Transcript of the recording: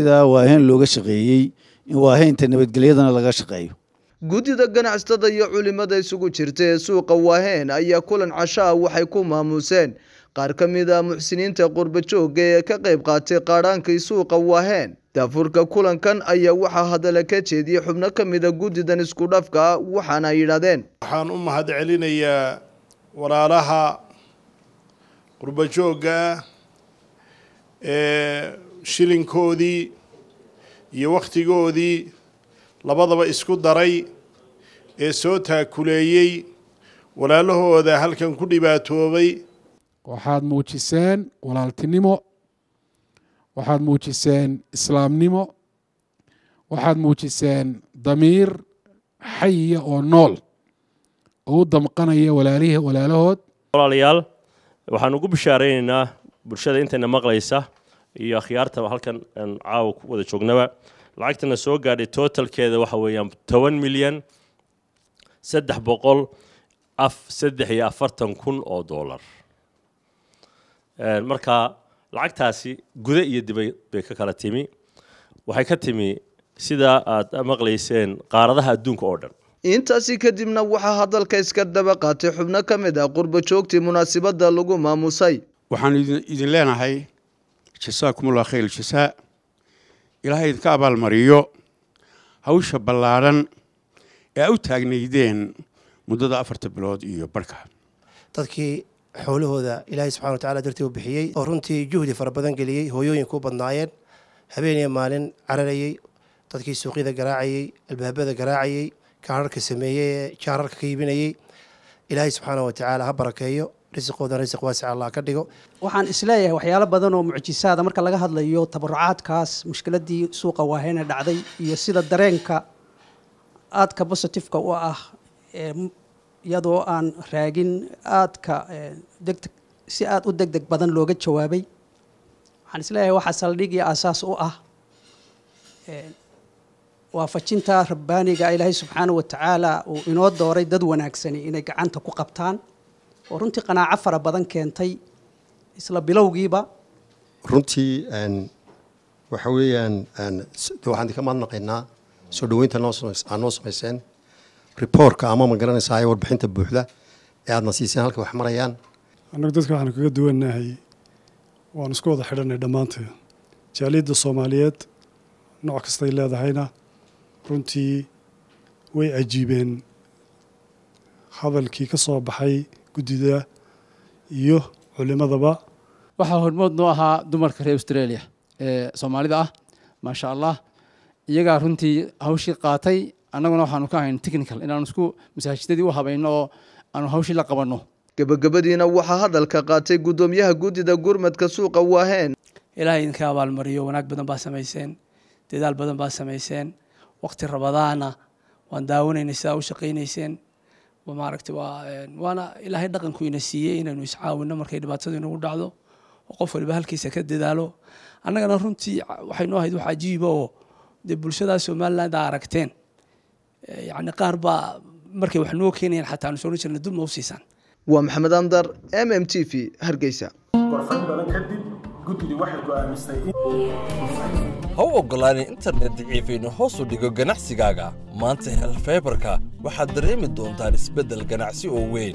sidaa looga shaqeeyey in waaheynta nabadgelyadana laga shaqeeyo guddida ganacsatada iyo culimada isugu jirta ee suuqa waaheen ayaa kulan cashaa waxay ku maamuuseen qaar ka mid a ah muxsiniinta qurbajooga ee ka qayb qaatay qaadhaankii suuqa waaheen daafurka kulankan ayaa waxaa hadala ka jeediyey xubno ka mida guddidan iskudhafka ah waxaana yidhaahdeen waxaan u mahad celinayaa walaalaha qurba ee shilinkoodii iyo wakhtigoodii labadaba isku daray ee soo taakuleeyey walaalahooda halkan ku dhibaatoobay waxaad muujiseen walaaltinimo waxaad muujiseen islaamnimo waxaad muujiseen damiir xaya oo nool uu damqanaya walaalihi walaalahood walaalayaal waxaan ugu bishaaraynaynaa bulshada intayna maqlaysa iyo akhyaartaba halkan aan caawa ku wada joognaba lacagtana soo gaadhay totalkeeda waxa weeyaan toban milyan saddex boqol af saddex iyo afartan kun oo dollar marka lacagtaasi guda iyo dibay bay ka kala timi waxay ka timi sidaa aada maqlayseen qaaradaha adduunka oo dhan intaasi kadibna waxaa hadalka iska daba qaatay xubno ka mid ah qurba joogtii munaasibadda lagu maamusay waxaan idin leenahay jasaakumullah khayr aljasa ilaahay idinka abaalmariyo hawsha ballaadhan ee a u taagnaydeen muddada afarta bilood iyo barka dadkii xoolahooda ilaahay subxana watacala dartii u bixiyey oo runtii juhdi fara badan geliyey hooyooyinku u badnaayeen habeeniya maalin cararayey dadkii suuqyada garaacayey albaabada garaacayey kaararka sameeyey ee jaararka ka iibinayey ilaahay subxaana wa tacaala ha barakeeyo risiqooda risiq waasic allah ka dhigo waxaan isleeyahay waxyaalo badan oo mucjisaada marka laga hadlayo tabarucaadkaas mushkiladii suuqa waaheyne dhacday iyo sida dareenka aadka bositifeka u ah iyadoo aan raagin aadka degdeg si aada u degdeg badan looga jawaabay waxaan isleeyahay waxaa saldhigii aasaas u ah waafajinta rabbaaniga ilaahay subxaanahu watacaala uu inoo dooray dad wanaagsani inay gacanta ku qabtaan oo runtii qanaaco fara badan keentay isla bilowgiiba runtii waxa weeyaan waxaan idinka mahadnaqaynaa soo dhoweynta nooaa noo samayseen riboorka ama ma garanaysaa warbixinta buuxda ee aadna siiseen halka wax marayaan annagu dadka waxaanu kaga duwannahay waanu isku wada xidhanay dhammaanteen jaaliyadda soomaaliyeed nooc kastay leedahayna runtii way cajiibeen hadalkii ka soo baxay guddida iyo culimadaba waxaa hormood noo ahaa dumarka reer australia ee soomaalida ah maasha allah iyagaa runtii hawshii qaatay annaguna waxaanu ka ahayn technical inaanu isku masaajidadii u habayno oo aanu hawshii la qabanno gebagabadiina waxaa hadalka qaatay guddoomiyaha guddida gurmadka suuqa waaheen ilaahay idinka abaalmariyo wanaag badan baa samayseen dadaal badan baa samayseen wakhti rabadaana waan daawanaynay sidaa u shaqaynayseen maaragta waa waana ilaahay dhaqanku ina siiyey inaynu iscaawino markay dhibaatadu inagu dhacdo oo qof waliba halkiisa ka dadaalo annagana runtii waxay ahayd wax cajiiba oo dee bulshadaa somaliland a aragteen yacni qaar baa markay wax noo keenayaan xataa aanu sooran jirna dulma u siisaan waa maxamed andar m m t v hargeysa warfad badan kadib guddidi waxay go'aamisay ha u oggolaanin internet daciifiinnu hoos u dhigo ganacsigaaga maanta hel faybarka waxaad dareemi doontaan isbeddel ganacsi oo weyn